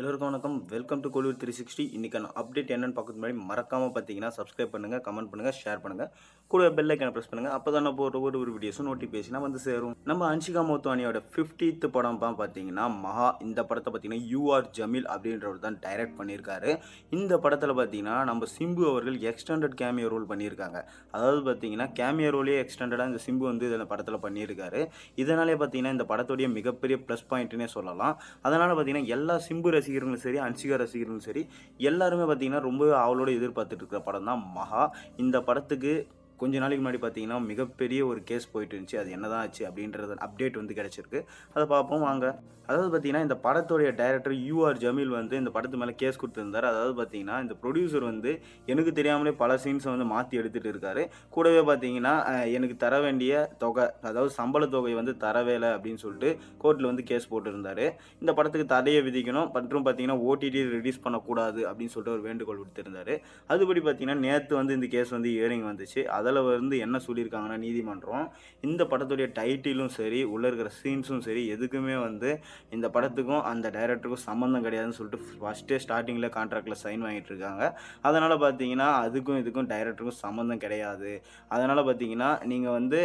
எல்லோருக்கும் வணக்கம் welcome to Kollywood three sixty இன்றைக்கான அப்டேட் என்னென்னு பார்க்கறது மாதிரி மறக்காமல் பார்த்தீங்கன்னா சப்ஸ்கிரைப் பண்ணுங்கள் கமெண்ட் பண்ணுங்கள் ஷேர் பண்ணுங்கள் கூட பெல் ஐக்கனை ப்ரெஸ் பண்ணுங்கள் அப்போ தான் போகிற ஒரு ஒரு வீடியோஸும் நோட்டிஃபிகேஷனாக வந்து சேரும் நம்ம அன்ஷிகா மோத்வானியோட ஃபிஃப்டித் படம் பார்த்தீங்கன்னா மகா இந்த படத்தை பார்த்தீங்கன்னா யூஆர் ஜமீல் அப்படின்றவர் தான் டைரக்ட் பண்ணியிருக்காரு இந்த படத்தில் பார்த்தீங்கன்னா நம்ம சிம்பு அவர்கள் எக்ஸ்டெண்டட் கேமியோ ரோல் பண்ணியிருக்காங்க அதாவது பார்த்தீங்கன்னா கேமியோ ரோலே எக்ஸ்டெண்டடாக இந்த சிம்பு வந்து இதில் படத்தில் பண்ணியிருக்காரு இதனாலே பார்த்தீங்கன்னா இந்த படத்துடைய மிகப்பெரிய ப்ளஸ் பாயிண்ட்னே சொல்லலாம் அதனால் பார்த்தீங்கன்னா எல்லா சிம்பு ரசிகர்களும் சரி அன்சிகா ரசிகர்களும் சரி எல்லாருமே பார்த்தீங்கன்னா ரொம்பவே அவளோட எதிர்பார்த்துட்டு இருக்கிற படம் தான் மகா இந்த படத்துக்கு கொஞ்ச நாளைக்கு முன்னாடி பார்த்தீங்கன்னா மிகப்பெரிய ஒரு கேஸ் போயிட்டு இருந்துச்சு அது தான் ஆச்சு அப்படின்றது அப்டேட் வந்து கிடச்சிருக்கு அதை பார்ப்போம் வாங்க அதாவது பார்த்தீங்கன்னா இந்த படத்துடைய டைரக்டர் யூஆர் ஜமீல் வந்து இந்த படத்து மேலே கேஸ் கொடுத்துருந்தார் அதாவது பார்த்தீங்கன்னா இந்த ப்ரொடியூசர் வந்து எனக்கு தெரியாமலே பல சீன்ஸை வந்து மாற்றி எடுத்துகிட்டு இருக்காரு கூடவே பார்த்தீங்கன்னா எனக்கு தர வேண்டிய தொகை அதாவது சம்பள தொகையை வந்து தரவேலை அப்படின்னு சொல்லிட்டு கோர்ட்டில் வந்து கேஸ் போட்டிருந்தார் இந்த படத்துக்கு தடையை விதிக்கணும் மற்றும் பார்த்தீங்கன்னா ஓடிடி ரிலீஸ் பண்ணக்கூடாது அப்படின்னு சொல்லிட்டு ஒரு வேண்டுகோள் விடுத்திருந்தார் அதுபடி பார்த்தீங்கன்னா நேற்று வந்து இந்த கேஸ் வந்து இயரிங் வந்துச்சு அது அதில் வந்து என்ன சொல்லியிருக்காங்கன்னா நீதிமன்றம் இந்த படத்துடைய டைட்டிலும் சரி உள்ளே இருக்கிற சீன்ஸும் சரி எதுக்குமே வந்து இந்த படத்துக்கும் அந்த டைரக்டருக்கும் சம்மந்தம் கிடையாதுன்னு சொல்லிட்டு ஃபஸ்ட்டே ஸ்டார்டிங்கில் கான்ட்ராக்டில் சைன் வாங்கிட்டு இருக்காங்க அதனால் பார்த்தீங்கன்னா அதுக்கும் இதுக்கும் டைரக்டருக்கும் சம்மந்தம் கிடையாது அதனால் பார்த்தீங்கன்னா நீங்கள் வந்து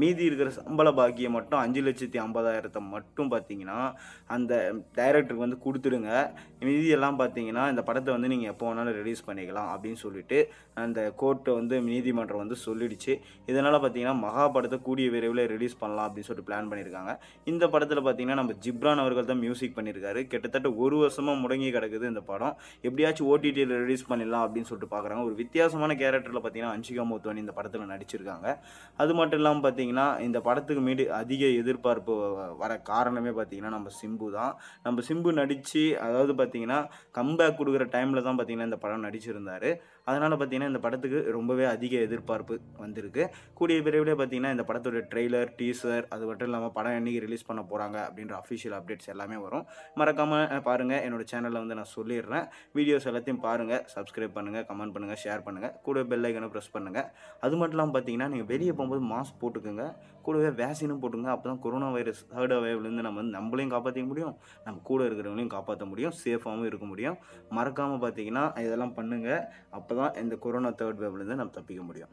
மீதி இருக்கிற சம்பள பாக்கியம் மட்டும் அஞ்சு லட்சத்தி ஐம்பதாயிரத்தை மட்டும் பார்த்தீங்கன்னா அந்த டைரக்டருக்கு வந்து கொடுத்துடுங்க மீதி எல்லாம் பார்த்தீங்கன்னா இந்த படத்தை வந்து நீங்கள் எப்போ வேணாலும் ரிலீஸ் பண்ணிக்கலாம் அப்படின்னு சொல்லிட்டு அந்த கோர்ட்டை வந்து நீதிமன்றம் வந்து சொல்லிடுச்சு இதனால் பார்த்தீங்கன்னா மகா படத்தை கூடிய விரைவில் ரிலீஸ் பண்ணலாம் அப்படின்னு சொல்லிட்டு பிளான் பண்ணியிருக்காங்க இந்த படத்தில் பார்த்தீங்கன்னா நம்ம ஜிப்ரான் அவர்கள் தான் மியூசிக் பண்ணியிருக்காரு கிட்டத்தட்ட ஒரு வருஷமாக முடங்கி கிடக்குது இந்த படம் எப்படியாச்சும் ஓடிடியில் ரிலீஸ் பண்ணிடலாம் அப்படின்னு சொல்லிட்டு பார்க்குறாங்க ஒரு வித்தியாசமான கேரக்டரில் பார்த்தீங்கன்னா அஞ்சிகா மோத்வானி இந்த படத்தில் நடிச்சிருக்காங்க அது மட்டும் இல்லாமல் பார்த்தீங்கன்னா பார்த்தீங்கன்னா இந்த படத்துக்கு மீடி அதிக எதிர்பார்ப்பு வர காரணமே பார்த்தீங்கன்னா நம்ம சிம்பு தான் நம்ம சிம்பு நடித்து அதாவது பார்த்தீங்கன்னா கம்பேக் கொடுக்குற டைமில் தான் பார்த்தீங்கன்னா இந்த படம் நடிச்சிருந்தார் அதனால் பார்த்தீங்கன்னா இந்த படத்துக்கு ரொம்பவே அதிக எதிர்பார்ப்பு வந்திருக்கு கூடிய விரைவில் பார்த்தீங்கன்னா இந்த படத்துடைய ட்ரெய்லர் டீசர் அது மட்டும் இல்லாமல் படம் என்றைக்கு ரிலீஸ் பண்ண போகிறாங்க அப்படின்ற அஃபிஷியல் அப்டேட்ஸ் எல்லாமே வரும் மறக்காமல் பாருங்கள் என்னோடய சேனலில் வந்து நான் சொல்லிடுறேன் வீடியோஸ் எல்லாத்தையும் பாருங்கள் சப்ஸ்கிரைப் பண்ணுங்கள் கமெண்ட் பண்ணுங்கள் ஷேர் பண்ணுங்கள் கூட பெல் ஐக்கனை ப்ரெஸ் பண்ணுங்கள் அது மட்டும் இல்லாமல் பார்த்தீங்கன்னா நீங்கள் வெளியே போகும்போது மாஸ்க் போட்டுக்கோங்க போட்டுக்கோங்க கூடவே வேக்சினும் போட்டுங்க அப்போ தான் கொரோனா வைரஸ் தேர்ட் வேவ்லேருந்து நம்ம வந்து நம்மளையும் காப்பாற்றிக்க முடியும் நம்ம கூட இருக்கிறவங்களையும் காப்பாற்ற முடியும் சேஃபாகவும் இருக்க முடியும் மறக்காமல் பார்த்தீங்கன்னா இதெல்லாம் பண்ணுங்கள் அப்போ தான் இந்த கொரோனா தேர்ட் வேவ்லேருந்து நம்ம தப்பிக்க முடியும்